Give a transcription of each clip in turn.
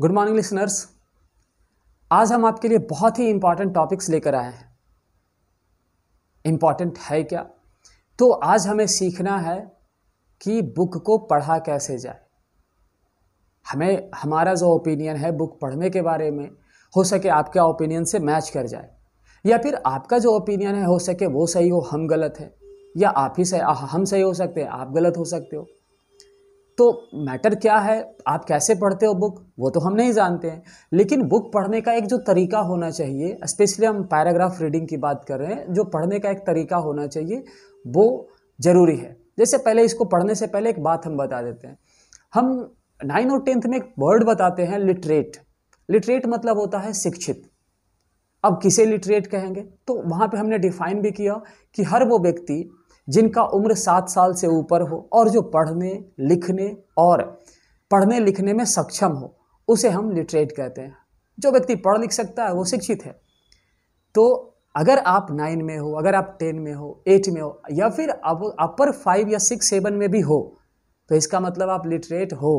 Good morning listeners आज हम आपके लिए बहुत ही इंपॉर्टेंट टॉपिक्स लेकर आए हैं इंपॉर्टेंट है क्या तो आज हमें सीखना है कि बुक को पढ़ा कैसे जाए हमें हमारा जो ओपिनियन है बुक पढ़ने के बारे में हो सके आपका ओपिनियन से मैच कर जाए या फिर आपका जो ओपिनियन है हो सके वो सही हो हम गलत हैं या आप ही सही हम सही हो सकते हैं आप गलत हो सकते हो तो मैटर क्या है आप कैसे पढ़ते हो बुक वो तो हम नहीं जानते हैं लेकिन बुक पढ़ने का एक जो तरीका होना चाहिए स्पेशली हम पैराग्राफ रीडिंग की बात कर रहे हैं जो पढ़ने का एक तरीका होना चाहिए वो ज़रूरी है जैसे पहले इसको पढ़ने से पहले एक बात हम बता देते हैं हम नाइन और टेंथ में एक वर्ड बताते हैं लिटरेट लिटरेट मतलब होता है शिक्षित अब किसे लिटरेट कहेंगे तो वहाँ पे हमने डिफाइन भी किया कि हर वो व्यक्ति जिनका उम्र सात साल से ऊपर हो और जो पढ़ने लिखने और पढ़ने लिखने में सक्षम हो उसे हम लिटरेट कहते हैं जो व्यक्ति पढ़ लिख सकता है वो शिक्षित है तो अगर आप नाइन में हो अगर आप टेन में हो एट में हो या फिर आप अपर फाइव या सिक्स सेवन में भी हो तो इसका मतलब आप लिटरेट हो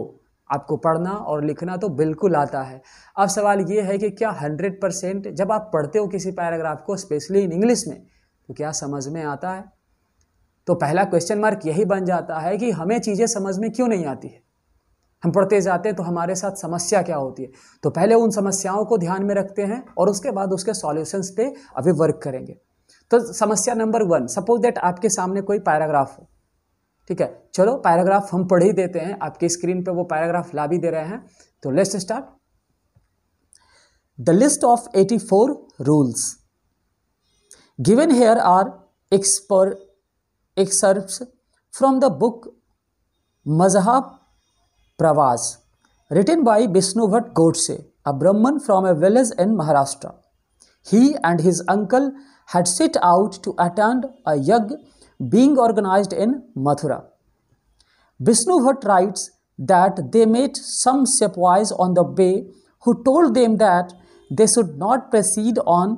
आपको पढ़ना और लिखना तो बिल्कुल आता है अब सवाल ये है कि क्या हंड्रेड परसेंट जब आप पढ़ते हो किसी पैराग्राफ को स्पेशली इन इंग्लिश में तो क्या समझ में आता है तो पहला क्वेश्चन मार्क यही बन जाता है कि हमें चीज़ें समझ में क्यों नहीं आती है हम पढ़ते जाते हैं तो हमारे साथ समस्या क्या होती है तो पहले उन समस्याओं को ध्यान में रखते हैं और उसके बाद उसके सॉल्यूशंस पे अभी वर्क करेंगे तो समस्या नंबर वन सपोज दैट आपके सामने कोई पैराग्राफ हो ठीक है चलो पैराग्राफ हम पढ़ ही देते हैं आपकी स्क्रीन पे वो पैराग्राफ ला भी दे रहे हैं तो let's start the list of 84 rules given here are excerpts excerpts from the book Mazhab Pravas," written by Bishnubhat Godse, a Brahman from a village in Maharashtra. He and his uncle had set out to attend a yag being organized in Mathura. Bishnubhat writes that they met some sepoys on the way who told them that they should not proceed on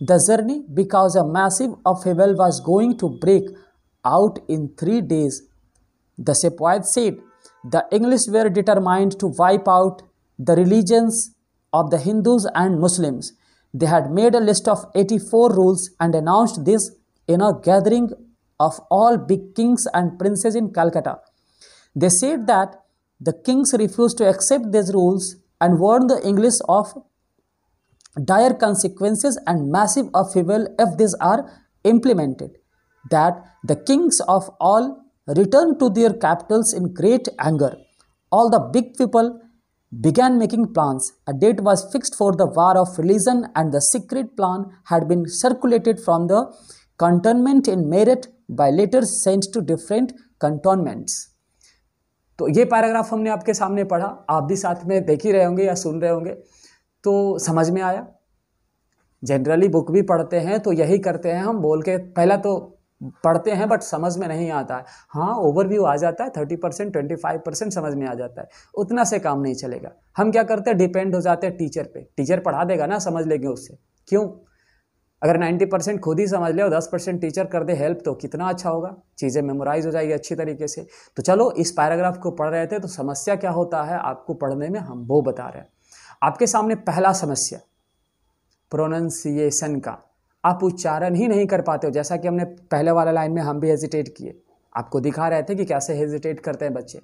the journey because a massive upheaval was going to break out in three days. The sepoy said, The English were determined to wipe out the religions of the Hindus and Muslims. They had made a list of 84 rules and announced this in a gathering of all big kings and princes in Calcutta. They said that the kings refused to accept these rules and warned the English of dire consequences and massive upheaval if these are implemented. that the kings of all returned to their capitals in great anger. All the big people began making plans. A date was fixed for the war of religion, and the secret plan had been circulated from the cantonment in Meerut by letters sent to different cantonments. तो ये paragraph हमने आपके सामने पढ़ा आप भी साथ में देख ही रहे होंगे या सुन रहे होंगे तो समझ में आया जनरली बुक भी पढ़ते हैं तो यही करते हैं हम बोल के पहला तो पढ़ते हैं बट समझ में नहीं आता है हाँ ओवरव्यू आ जाता है thirty percent twenty five percent समझ में आ जाता है उतना से काम नहीं चलेगा हम क्या करते हैं डिपेंड हो जाते हैं टीचर पे टीचर पढ़ा देगा ना समझ लेंगे उससे क्यों अगर नाइन्टी परसेंट खुद ही समझ ले और दस परसेंट टीचर कर दे हेल्प तो कितना अच्छा होगा चीज़ें मेमोराइज हो जाएगी अच्छी तरीके से तो चलो इस पैराग्राफ को पढ़ रहे थे तो समस्या क्या होता है आपको पढ़ने में हम वो बता रहे हैं आपके सामने पहला समस्या प्रोनाउंसिएशन का आप उच्चारण ही नहीं कर पाते हो जैसा कि हमने पहले वाला लाइन में हम भी हेजिटेट किए आपको दिखा रहे थे कि कैसे हेजिटेट करते हैं बच्चे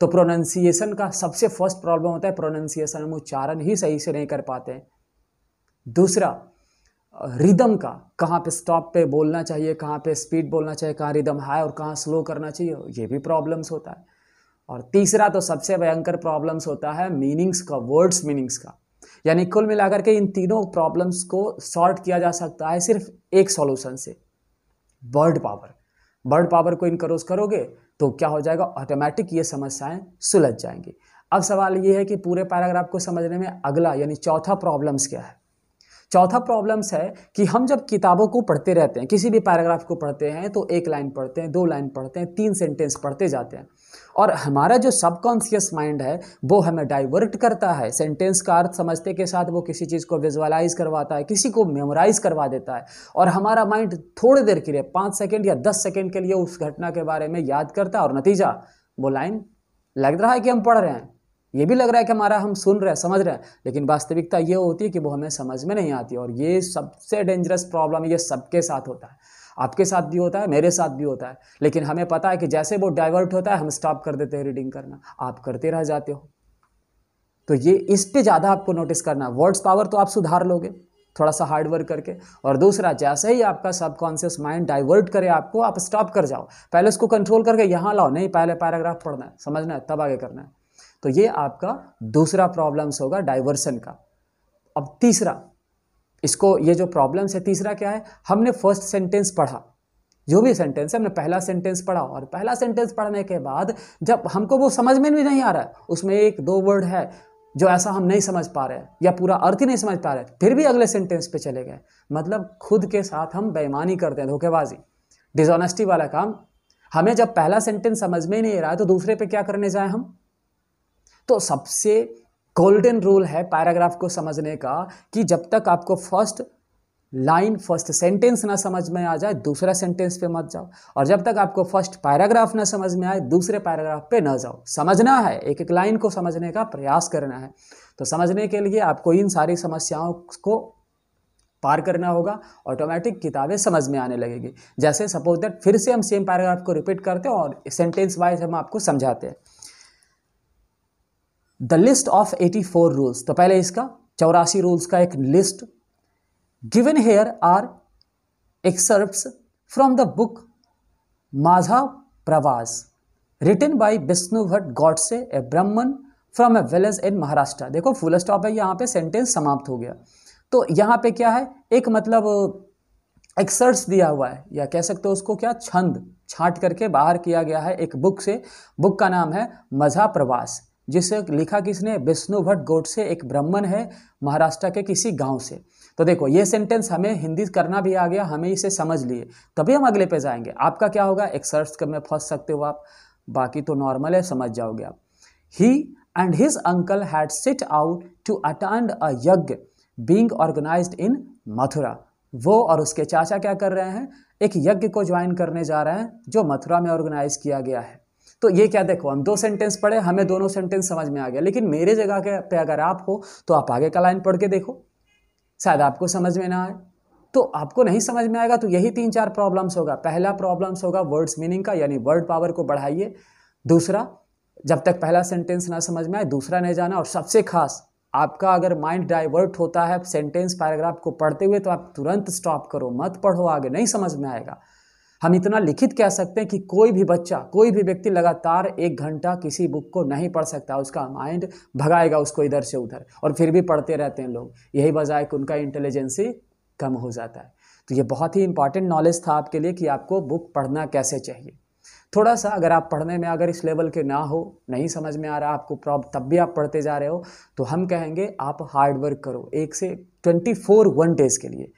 तो प्रोनाउंसिएशन का सबसे फर्स्ट प्रॉब्लम होता है प्रोनाउंसिएशन हम उच्चारण ही सही से नहीं कर पाते हैं दूसरा रिदम का कहाँ पे स्टॉप पे बोलना चाहिए कहाँ पे स्पीड बोलना चाहिए कहाँ रिदम हाई और कहाँ स्लो करना चाहिए ये भी प्रॉब्लम्स होता है और तीसरा तो सबसे भयंकर प्रॉब्लम्स होता है मीनिंग्स का वर्ड्स मीनिंग्स का यानी कुल मिलाकर के इन तीनों प्रॉब्लम्स को सॉल्व किया जा सकता है सिर्फ एक सॉल्यूशन से बर्ड पावर बर्ड पावर को इनक्रोज करोगे तो क्या हो जाएगा ऑटोमेटिक ये समस्याएं सुलझ जाएंगी अब सवाल ये है कि पूरे पैराग्राफ को समझने में अगला यानी चौथा प्रॉब्लम्स क्या है चौथा प्रॉब्लम्स है कि हम जब किताबों को पढ़ते रहते हैं किसी भी पैराग्राफ को पढ़ते हैं तो एक लाइन पढ़ते हैं दो लाइन पढ़ते हैं तीन सेंटेंस पढ़ते जाते हैं और हमारा जो सबकॉन्सियस माइंड है वो हमें डाइवर्ट करता है सेंटेंस का अर्थ समझते के साथ वो किसी चीज़ को विजुअलाइज करवाता है किसी को मेमोराइज करवा देता है और हमारा माइंड थोड़ी देर के लिए पाँच सेकेंड या दस सेकेंड के लिए उस घटना के बारे में याद करता है और नतीजा वो लाइन लग रहा है कि हम पढ़ रहे हैं ये भी लग रहा है कि हमारा हम सुन रहे हैं समझ रहे हैं लेकिन वास्तविकता ये होती है कि वो हमें समझ में नहीं आती और ये सबसे डेंजरस प्रॉब्लम ये सबके साथ होता है आपके साथ भी होता है मेरे साथ भी होता है लेकिन हमें पता है कि जैसे वो डाइवर्ट होता है हम स्टॉप कर देते हैं रीडिंग करना आप करते रह जाते हो तो ये इस पर ज़्यादा आपको नोटिस करना वर्ड्स पावर तो आप सुधार लोगे थोड़ा सा हार्ड वर्क करके और दूसरा जैसे ही आपका सबकॉन्शियस माइंड डाइवर्ट करे आपको आप स्टॉप कर जाओ पहले उसको कंट्रोल करके यहाँ लाओ नहीं पहले पैराग्राफ पढ़ना है समझना है तब आगे करना है तो ये आपका दूसरा प्रॉब्लम्स होगा डाइवर्सन का अब तीसरा इसको ये जो प्रॉब्लम्स है तीसरा क्या है हमने फर्स्ट सेंटेंस पढ़ा जो भी सेंटेंस है हमने पहला सेंटेंस पढ़ा और पहला सेंटेंस पढ़ने के बाद जब हमको वो समझ में भी नहीं आ रहा है उसमें एक दो वर्ड है जो ऐसा हम नहीं समझ पा रहे या पूरा अर्थ ही नहीं समझ पा रहे फिर भी अगले सेंटेंस पे चले गए मतलब खुद के साथ हम बेईमानी करते हैं धोखेबाजी डिजॉनेस्टी वाला काम हमें जब पहला सेंटेंस समझ में नहीं आ रहा है तो दूसरे पे क्या करने जाए हम तो सबसे गोल्डन रूल है पैराग्राफ को समझने का कि जब तक आपको फर्स्ट लाइन फर्स्ट सेंटेंस ना समझ में आ जाए दूसरा सेंटेंस पे मत जाओ और जब तक आपको फर्स्ट पैराग्राफ ना समझ में आए दूसरे पैराग्राफ पे ना जाओ समझना है एक एक लाइन को समझने का प्रयास करना है तो समझने के लिए आपको इन सारी समस्याओं को पार करना होगा ऑटोमेटिक किताबें समझ में आने लगेगी जैसे सपोज दैट फिर से हम सेम पैराग्राफ को रिपीट करते हैं और सेंटेंस वाइज हम आपको समझाते हैं द लिस्ट ऑफ 84 रूल्स तो पहले इसका चौरासी रूल्स का एक list given here are excerpts from the book Majha Pravas written by Vishnu Bhatt Godse a Brahmin from a village in Maharashtra देखो फुल स्टॉप है यहाँ पे सेंटेंस समाप्त हो गया तो यहाँ पे क्या है एक मतलब एक्सर्ट्स uh, दिया हुआ है या कह सकते हो उसको क्या छंद छांट करके बाहर किया गया है एक बुक से बुक का नाम है मजा प्रवास जिसे लिखा किसने विष्णु भट्ट गोडसे एक ब्राह्मण है महाराष्ट्र के किसी गांव से तो देखो ये सेंटेंस हमें हिंदी करना भी आ गया हमें इसे समझ लिए तभी हम अगले पे जाएंगे आपका क्या होगा एक सर्च में फंस सकते हो आप बाकी तो नॉर्मल है समझ जाओगे आप ही and his uncle had sit out to attend a yagna being organise इन मथुरा वो और उसके चाचा क्या कर रहे हैं एक यज्ञ को ज्वाइन करने जा रहे हैं जो मथुरा में ऑर्गेनाइज किया गया है तो ये क्या देखो हम दो सेंटेंस पढ़े हमें दोनों सेंटेंस समझ में आ गया लेकिन मेरे जगह के पे अगर आप हो तो आप आगे का लाइन पढ़ के देखो शायद आपको समझ में ना आए तो आपको नहीं समझ में आएगा तो यही तीन चार प्रॉब्लम्स होगा पहला प्रॉब्लम्स होगा वर्ड्स मीनिंग का यानी वर्ड पावर को बढ़ाइए दूसरा जब तक पहला सेंटेंस ना समझ में आए दूसरा नहीं जाना और सबसे खास आपका अगर माइंड डाइवर्ट होता है सेंटेंस पैराग्राफ को पढ़ते हुए तो आप तुरंत स्टॉप करो मत पढ़ो आगे नहीं समझ में आएगा हम इतना लिखित कह सकते हैं कि कोई भी बच्चा कोई भी व्यक्ति लगातार एक घंटा किसी बुक को नहीं पढ़ सकता उसका माइंड भगाएगा उसको इधर से उधर और फिर भी पढ़ते रहते हैं लोग यही वजह है कि उनका इंटेलिजेंसी कम हो जाता है तो ये बहुत ही इंपॉर्टेंट नॉलेज था आपके लिए कि आपको बुक पढ़ना कैसे चाहिए थोड़ा सा अगर आप पढ़ने में अगर इस लेवल के ना हो नहीं समझ में आ रहा आपको प्रॉब तब भी आप पढ़ते जा रहे हो तो हम कहेंगे आप हार्ड वर्क करो एक से ट्वेंटी फोर वन डेज़ के लिए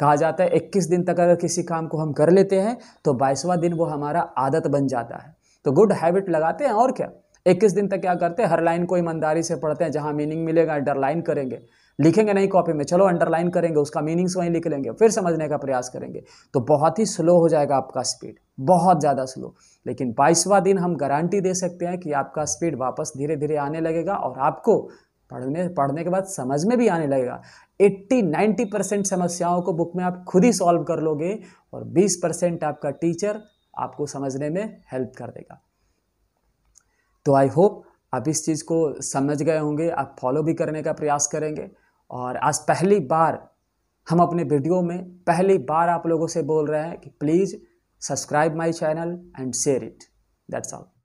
कहा जाता है इक्कीस दिन तक अगर किसी काम को हम कर लेते हैं तो बाईसवां दिन वो हमारा आदत बन जाता है तो गुड हैबिट लगाते हैं और क्या इक्कीस दिन तक क्या करते हैं हर लाइन को ईमानदारी से पढ़ते हैं जहाँ मीनिंग मिलेगा अंडरलाइन करेंगे लिखेंगे नहीं कॉपी में चलो अंडरलाइन करेंगे उसका मीनिंग्स वहीं लिख लेंगे फिर समझने का प्रयास करेंगे तो बहुत ही स्लो हो जाएगा आपका स्पीड बहुत ज़्यादा स्लो लेकिन बाईसवा दिन हम गारंटी दे सकते हैं कि आपका स्पीड वापस धीरे धीरे आने लगेगा और आपको पढ़ने पढ़ने के बाद समझ में भी आने लगेगा 80-90 परसेंट समस्याओं को बुक में आप खुद ही सॉल्व कर लोगे और 20 परसेंट आपका टीचर आपको समझने में हेल्प कर देगा तो आई होप आप इस चीज़ को समझ गए होंगे आप फॉलो भी करने का प्रयास करेंगे और आज पहली बार हम अपने वीडियो में पहली बार आप लोगों से बोल रहे हैं कि please subscribe my channel and share it that's all